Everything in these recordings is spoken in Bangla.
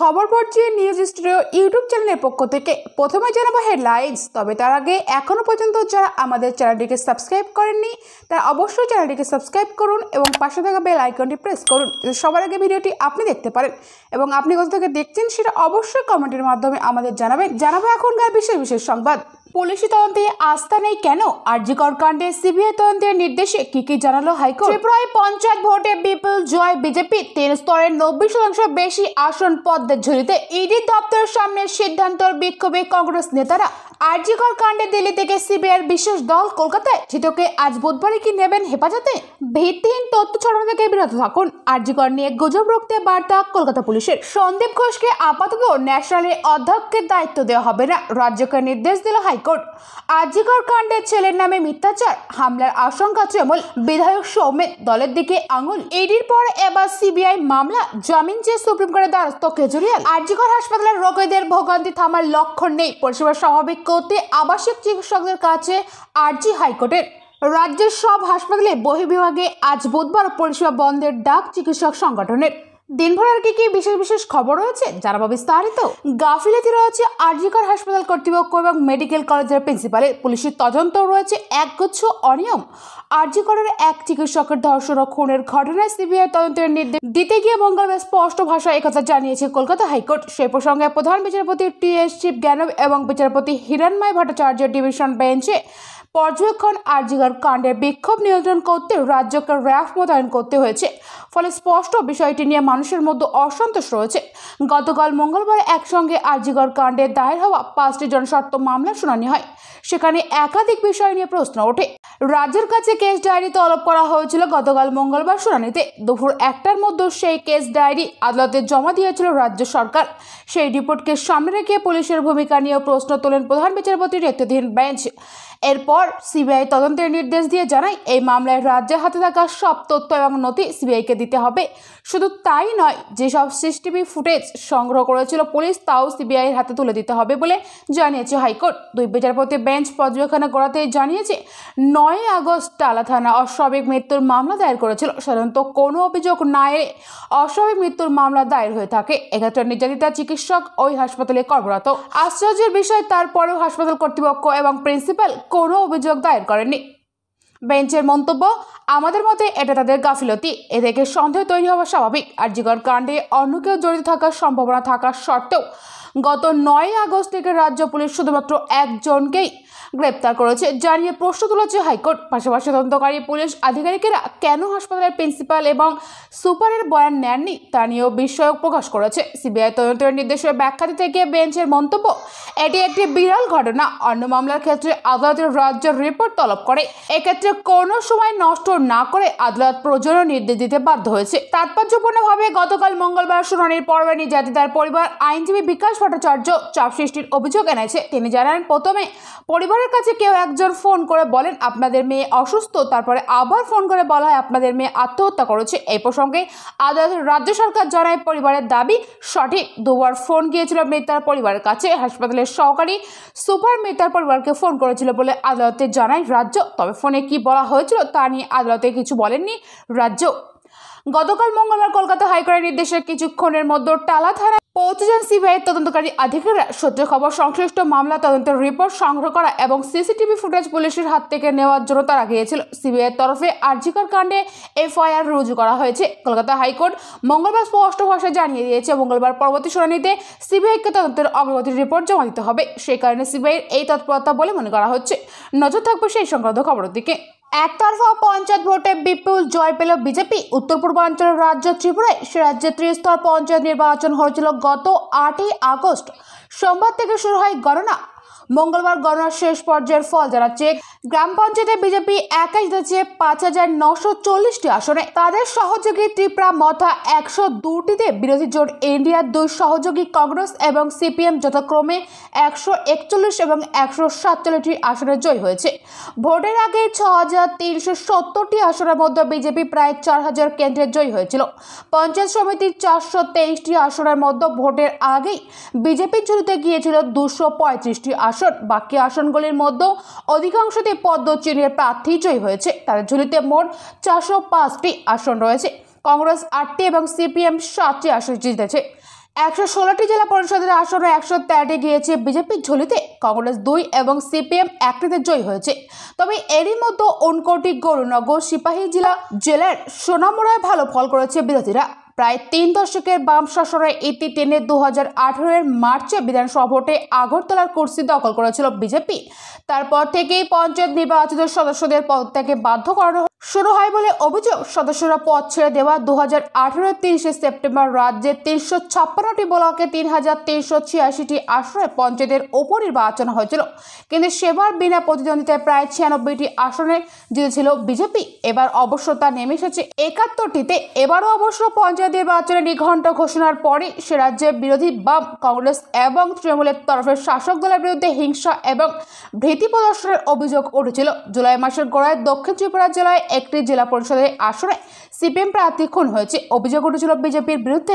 খবর পড়ছে নিউজ স্টুডিও ইউটিউব চ্যানেলের পক্ষ থেকে প্রথমে জানাবো হেডলাইন্স তবে তার আগে এখনও পর্যন্ত যারা আমাদের চ্যানেলটিকে সাবস্ক্রাইব করেননি তারা অবশ্যই চ্যানেলটিকে সাবস্ক্রাইব করুন এবং পাশে থাকা বেল আইকনটি প্রেস করুন সবার আগে ভিডিওটি আপনি দেখতে পারেন এবং আপনি কোথা থেকে দেখছেন সেটা অবশ্যই কমেন্টের মাধ্যমে আমাদের জানাবেন জানাবো এখনকার বিশেষ বিশেষ সংবাদ পুলিশি তদন্তে আস্থা নেই কেন আরজিকর কাণ্ডে সিবিআই তদন্তের নির্দেশে কি কি জানালো হাইকোর্ট ত্রিপুরায় পঞ্চায়েত ভোটে বিপুল জয় বিজেপি তিন স্তরে নব্বই শতাংশ বেশি আসন পদ্মের ঝুলিতে ইডি দপ্তরের সামনে সিদ্ধান্তর বিক্ষোভে কংগ্রেস নেতারা আরজিকর কাণ্ডে দিল্লি থেকে সিবিআইয়ের বিশেষ দল কলকাতায় সেটাকে আজ বুধবারে কি নেবেন হেফাজতে ভিত্তিহীন তথ্য ছড়ানো থেকে বিরত থাকুন আরজিকর নিয়ে গুজব রুখতে বার্তা কলকাতা পুলিশের সন্দীপ ঘোষকে আপাতত ন্যাশনালের অধ্যক্ষের দায়িত্ব দেওয়া হবে না রাজ্যকে নির্দেশ দিল হাইকোর্ট আরজিকর কাণ্ডে ছেলের নামে মিথ্যাচার হামলার আশঙ্কা তৃণমূল বিধায়ক সৌমেন দলের দিকে আঙুল এডির পর এবার সিবিআই মামলা জামিন চেয়ে সুপ্রিম কোর্টের দ্বারস্থ কেজরিয়াল আরজিকর হাসপাতালের রোগীদের ভোগান্তি থামার লক্ষণ নেই পরিষেবা স্বাভাবিক করতে আবাসিক চিকিৎসকদের কাছে আর্জি হাইকোর্টের রাজ্যের সব হাসপাতালে বহির্বিভাগে আজ বুধবার পরিষেবা বন্ধের ডাক চিকিৎসক সংগঠনের দিনভর আর কি কি বিশেষ বিশেষ খবর রয়েছে জানাবো বিস্তারিত গাফিলাতি রয়েছে আরজিকর হাসপাতাল কর্তৃপক্ষ এবং মেডিকেল কলেজের প্রিন্সিপালের পুলিশের তদন্ত রয়েছে একগুচ্ছ অনিয়ম আরজিকরের এক চিকিৎসকের ধর্ষণ ও খুনের ঘটনায় সিবিআই তদন্তের নির্দেশ দিতে গিয়ে মঙ্গলবার স্পষ্ট ভাষায় একথা জানিয়েছে কলকাতা হাইকোর্ট সেই প্রসঙ্গে প্রধান বিচারপতি টি এস শিব জ্ঞানব এবং বিচারপতি হিরণময় ভট্টাচার্য ডিভিশন বেঞ্চে পর্যবেক্ষণ আরজিকর কাণ্ডের বিক্ষোভ নিয়ন্ত্রণ করতে রাজ্যকে র্যাফ মোতায়েন করতে হয়েছে ফলে স্পষ্ট বিষয়টি নিয়ে মানুষের মধ্যে অসন্তোষ রয়েছে গতকাল মঙ্গলবার একসঙ্গে আরজিগর কাণ্ডে দায়ের হওয়া পাঁচটি জনস্বার্থ মামলার শুনানি হয় সেখানে একাধিক বিষয় নিয়ে প্রশ্ন ওঠে রাজ্যের কাছে কেস ডায়েরি তলব করা হয়েছিল গতকাল মঙ্গলবার শুনানিতে দুপুর একটার মধ্যে সেই কেস ডায়েরি আদালতে জমা দিয়েছিল রাজ্য সরকার সেই রিপোর্টকে সামনে রেখে পুলিশের ভূমিকা নিয়েও প্রশ্ন তোলেন প্রধান বিচারপতির নেতৃত্বাধীন বেঞ্চ এরপর সিবিআই তদন্তের নির্দেশ দিয়ে জানায় এই মামলায় রাজ্যের হাতে থাকা সব তথ্য এবং নথি সিবিআইকে দিতে হবে শুধু তাই নয় যেসব সিসিটিভি ফুটেজ সংগ্রহ করেছিল পুলিশ তাও সিবিআইয়ের হাতে তুলে দিতে হবে বলে জানিয়েছে হাইকোর্ট দুই বিচারপতি বেঞ্চ পর্যবেক্ষণে করাতে জানিয়েছে নয় আগস্ট টালা থানা অস্বাভাবিক মৃত্যুর মামলা দায়ের করেছিল সাধারণত কোনো অভিযোগ না এলে অস্বাভাবিক মৃত্যুর মামলা দায়ের হয়ে থাকে এক্ষেত্রে নির্যাতিতা চিকিৎসক ওই হাসপাতালে কর্মরত আশ্চর্যের বিষয় তারপরেও হাসপাতাল কর্তৃপক্ষ এবং প্রিন্সিপাল কোনো অভিযোগ দায়ের করেননি বেঞ্চের মন্তব্য আমাদের মতে এটা তাদের গাফিলতি এ থেকে সন্দেহ তৈরি হওয়া স্বাভাবিক আর জিগর কাণ্ডে অন্য কেউ জড়িত থাকার সম্ভাবনা থাকার সত্ত্বেও গত নয় আগস্ট থেকে রাজ্য পুলিশ শুধুমাত্র একজনকেই গ্রেপ্তার করেছে যা নিয়ে প্রশ্ন তুলেছে হাইকোর্ট পাশাপাশি তদন্তকারী পুলিশ আধিকারিকেরা কেন হাসপাতালের প্রিন্সিপাল এবং সুপারের বয়ান নেননি তা নিয়েও বিস্ময়ক প্রকাশ করেছে সিবিআই তদন্তের নির্দেশের ব্যাখ্যা দিতে গিয়ে বেঞ্চের মন্তব্য এটি একটি বিরল ঘটনা অন্য মামলার ক্ষেত্রে আদালতের রাজ্য রিপোর্ট তলব করে এক্ষেত্রে কোনো সময় নষ্ট না করে আদালত প্রয়োজনীয় নির্দেশ দিতে বাধ্য হয়েছে তাৎপর্যপূর্ণভাবে গতকাল মঙ্গলবার শুনানির পর্বে নির্যাতিতার পরিবার আইনজীবী বিকাশ ভট্টাচার্য চাপ সৃষ্টির অভিযোগ এনেছে তিনি জানান প্রথমে পরিবারের কাছে কেউ একজন ফোন করে বলেন আপনাদের মেয়ে অসুস্থ তারপরে আবার ফোন করে বলা হয় আপনাদের মেয়ে আত্মহত্যা করেছে এই প্রসঙ্গে আদালত রাজ্য সরকার জানায় পরিবারের দাবি সঠিক দুবার ফোন গিয়েছিল মৃতার পরিবারের কাছে হাসপাতালের সহকারী সুপার মৃতার পরিবারকে ফোন করেছিল বলে আদালতে জানায় রাজ্য তবে ফোনে কি বলা হয়েছিল তা নিয়ে আদালতে কিছু বলেননি রাজ্য গতকাল মঙ্গলবার কলকাতা হাইকোর্টের নির্দেশে কিছুক্ষণের মধ্যে টালা থানা পৌঁছে যান সিবিআই তদন্তকারী আধিকারিকরা সূত্রে খবর সংশ্লিষ্ট মামলা তদন্তের রিপোর্ট সংগ্রহ করা এবং সিসিটিভি ফুটেজ পুলিশের হাত থেকে নেওয়ার জন্য তারা গিয়েছিল সিবিআইয়ের তরফে আর্জিকর কাণ্ডে এফআইআর রুজু করা হয়েছে কলকাতা হাইকোর্ট মঙ্গলবার স্পষ্ট ভাষায় জানিয়ে দিয়েছে মঙ্গলবার পরবর্তী শুনানিতে সিবিআইকে তদন্তের অগ্রগতির রিপোর্ট জমা দিতে হবে সেই কারণে সিবিআইয়ের এই তৎপরতা বলে মনে করা হচ্ছে নজর থাকবে সেই সংক্রান্ত খবরের দিকে একতরফা পঞ্চায়েত ভোটে বিপুল জয় পেল বিজেপি উত্তর পূর্বাঞ্চলের রাজ্য ত্রিপুরায় সে রাজ্যে ত্রিস্তর পঞ্চায়েত নির্বাচন হয়েছিল গত আটই আগস্ট সোমবার থেকে শুরু হয় গণনা মঙ্গলবার গণনার শেষ পর্যায়ের ফল জানাচ্ছে গ্রাম পঞ্চায়েতে বিজেপি একাই জিতেছে পাঁচ হাজার নশো চল্লিশটি আসনে তাদের সহযোগী ত্রিপুরা মথা একশো দুটিতে বিরোধী জোট ইন্ডিয়ার দুই সহযোগী কংগ্রেস এবং সিপিএম যথাক্রমে একশো একচল্লিশ এবং একশো সাতচল্লিশটি আসনে জয় হয়েছে ভোটের আগে ছ হাজার তিনশো সত্তরটি আসনের মধ্যে বিজেপি প্রায় চার হাজার কেন্দ্রে জয়ী হয়েছিল পঞ্চায়েত সমিতির চারশো তেইশটি আসনের মধ্যে ভোটের আগেই বিজেপি চুরিতে গিয়েছিল দুশো পঁয়ত্রিশটি আসন আসন বাকি আসনগুলির মধ্যে অধিকাংশতে পদ্ম চিহ্নের প্রার্থী জয়ী হয়েছে তাদের ঝুলিতে মোট চারশো পাঁচটি আসন রয়েছে কংগ্রেস আটটি এবং সিপিএম সাতটি আসন জিতেছে একশো ষোলোটি জেলা পরিষদের আসনে একশো তেরোটি গিয়েছে বিজেপির ঝুলিতে কংগ্রেস দুই এবং সিপিএম একটিতে জয়ী হয়েছে তবে এরই মধ্যে অনকোটি গৌরনগর সিপাহী জেলা জেলার সোনামুড়ায় ভালো ফল করেছে বিরোধীরা প্রায় তিন দশকের বাম শাসনের ইতি টেনে দু হাজার মার্চে বিধানসভা ভোটে আগরতলার কুর্সি দখল করেছিল বিজেপি তারপর থেকেই পঞ্চায়েত নির্বাচিত সদস্যদের পদত্যাগে বাধ্য করানো শুরু হয় বলে অভিযোগ সদস্যরা পদ ছেড়ে দেওয়া দু হাজার আঠেরোর তিরিশে সেপ্টেম্বর রাজ্যের তিনশো ছাপ্পান্নটি ব্লকে তিন হাজার তিনশো ছিয়াশিটি আসনে পঞ্চায়েতের উপনির্বাচন হয়েছিল কিন্তু সেবার বিনা প্রতিদ্বন্দ্বিতায় প্রায় ছিয়ানব্বইটি আসনে জিতেছিল বিজেপি এবার অবশ্য তা নেমে এসেছে একাত্তরটিতে এবারও অবশ্য পঞ্চায়েত নির্বাচনে নিঘণ্ট ঘোষণার পরে সে রাজ্যে বিরোধী বাম কংগ্রেস এবং তৃণমূলের তরফের শাসক দলের বিরুদ্ধে হিংসা এবং ভীতি প্রদর্শনের অভিযোগ উঠেছিল জুলাই মাসের গোড়ায় দক্ষিণ ত্রিপুরা জেলায় একটি জেলা পরিষদের আসনে সিপিএম প্রার্থী খুন হয়েছে অভিযোগ উঠেছিল বিজেপির বিরুদ্ধে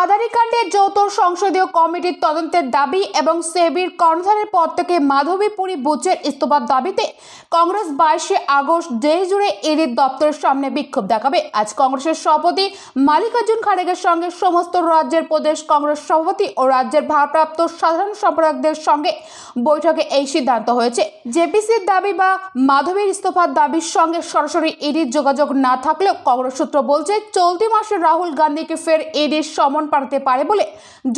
আদানি কাণ্ডে যৌথ সংসদীয় কমিটির তদন্তের দাবি এবং সেবির কর্ণধারের পর থেকে মাধবীপুরী বুচের ইস্তফার দাবিতে কংগ্রেস বাইশে আগস্ট দেশ জুড়ে এদের দপ্তরের সামনে বিক্ষোভ দেখাবে আজ কংগ্রেসের সভাপতি মালিকা মল্লিকার্জুন খাড়গের সঙ্গে সমস্ত রাজ্যের প্রদেশ কংগ্রেস সভাপতি ও রাজ্যের ভারপ্রাপ্ত সাধারণ সম্পাদকদের সঙ্গে বৈঠকে এই সিদ্ধান্ত হয়েছে জেপিসির দাবি বা মাধবীর ইস্তফার দাবির সঙ্গে সরাসরি ইডির যোগাযোগ না থাকলেও কংগ্রেস সূত্র বলছে চলতি মাসে রাহুল গান্ধীকে ফের ইডির সমন পাঠাতে পারে বলে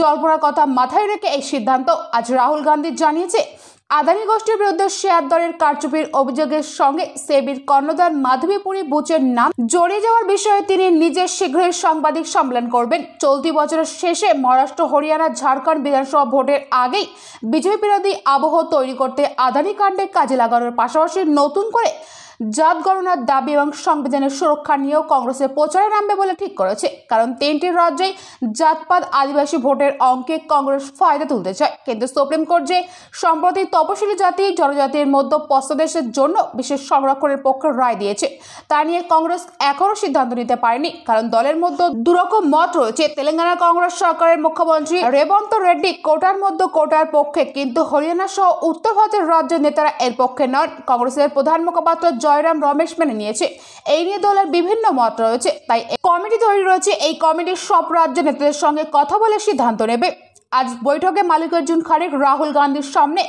জল্পনার কথা মাথায় রেখে এই সিদ্ধান্ত আজ রাহুল গান্ধী জানিয়েছে আদানি গোষ্ঠীর বিরুদ্ধে শেয়ার দরের কারচুপির অভিযোগের সঙ্গে সেবির কর্ণধার মাধবীপুরী বুচের নাম জড়িয়ে যাওয়ার বিষয়ে তিনি নিজে শীঘ্রই সাংবাদিক সম্মেলন করবেন চলতি বছরের শেষে মহারাষ্ট্র হরিয়ানা ঝাড়খণ্ড বিধানসভা ভোটের আগেই বিজেপি বিরোধী আবহ তৈরি করতে আদানি কাণ্ডে কাজে লাগানোর পাশাপাশি নতুন করে জাত গণনার দাবি এবং সংবিধানের সুরক্ষা নিয়েও কংগ্রেসের প্রচারে নামবে বলে ঠিক করেছে কারণ তিনটি রাজ্যেই জাতপাত আদিবাসী ভোটের অঙ্কে কংগ্রেস ফায়দা তুলতে চায় কিন্তু সুপ্রিম কোর্ট যে সম্প্রতি তপশিলি জাতি জনজাতির মধ্যে পশ্চাদেশের জন্য বিশেষ সংরক্ষণের পক্ষে রায় দিয়েছে তা নিয়ে কংগ্রেস এখনও সিদ্ধান্ত নিতে পারেনি কারণ দলের মধ্যে দুরকম মত রয়েছে তেলেঙ্গানা কংগ্রেস সরকারের মুখ্যমন্ত্রী রেবন্ত রেড্ডি কোটার মধ্যে কোটার পক্ষে কিন্তু হরিয়ানা সহ উত্তর ভারতের রাজ্যের নেতারা এর পক্ষে নন কংগ্রেসের প্রধান মুখপাত্র জয়রাম রমেশ মেনে নিয়েছে এই নিয়ে দলের বিভিন্ন মত রয়েছে তাই কমিটি তৈরি রয়েছে এই কমিটির সব রাজ্য নেতাদের সঙ্গে কথা বলে সিদ্ধান্ত নেবে আজ বৈঠকে মালিকার্জুন খারেক রাহুল গান্ধীর সামনে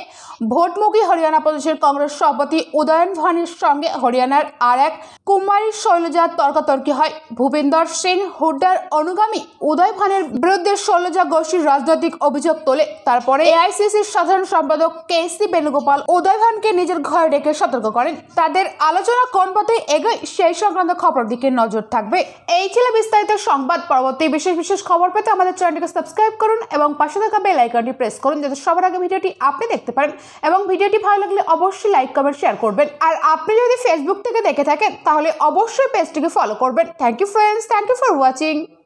ভোটমুখী হরিয়ানা প্রদেশের কংগ্রেস সভাপতি উদয়ন ভানির সঙ্গে হরিয়ানার আর এক কুমারী শৈলজার তর্কাতর্কি হয় ভূপেন্দর সিং হুড্ডার অনুগামী উদয় ভানের বিরুদ্ধে শৈলজা গোষ্ঠীর রাজনৈতিক অভিযোগ তোলে তারপরে এআইসিসির সাধারণ সম্পাদক কে সি বেণুগোপাল উদয় ভানকে নিজের ঘরে ডেকে সতর্ক করেন তাদের আলোচনা কোন পথে এগোয় সেই সংক্রান্ত খবর দিকে নজর থাকবে এই ছিল বিস্তারিত সংবাদ পরবর্তী বিশেষ বিশেষ খবর পেতে আমাদের চ্যানেলটিকে সাবস্ক্রাইব করুন এবং পাশে থাকা বেল আইকনটি প্রেস করুন যাতে সবার আগে ভিডিওটি আপনি দেখতে পারেন এবং ভিডিওটি ভালো লাগলে অবশ্যই লাইক কমেন্ট শেয়ার করবেন আর আপনি যদি ফেসবুক থেকে দেখে থাকেন তাহলে অবশ্যই পেজটিকে ফলো করবেন thank you friends thank you for watching